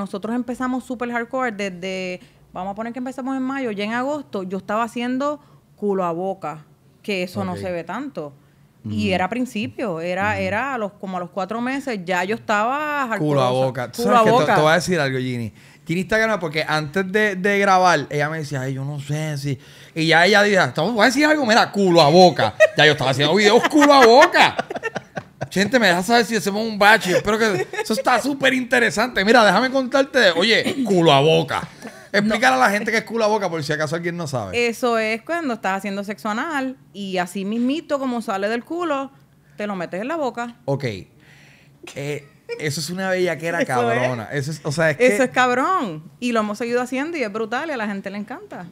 Nosotros empezamos super hardcore desde, vamos a poner que empezamos en mayo, ya en agosto yo estaba haciendo culo a boca, que eso no se ve tanto. Y era principio, era, era como a los cuatro meses, ya yo estaba Culo a boca. Tú culo sabes a que boca. Te, voy a decir algo, Ginny. Gini está ganando porque antes de, grabar, ella me decía, ay, yo no sé si. Y ya ella dijo, voy a decir algo, mira, culo a boca. ya yo estaba haciendo videos culo a boca. Gente, me dejas saber si hacemos un bache. Espero que. Eso está súper interesante. Mira, déjame contarte. Oye, culo a boca. Explícale a la gente que es culo a boca por si acaso alguien no sabe. Eso es cuando estás haciendo sexo anal y así mismito, como sale del culo, te lo metes en la boca. Ok. Eh, eso es una bellaquera cabrona. Eso es, o es es cabrón. Y lo hemos seguido haciendo y es brutal y a la gente le encanta.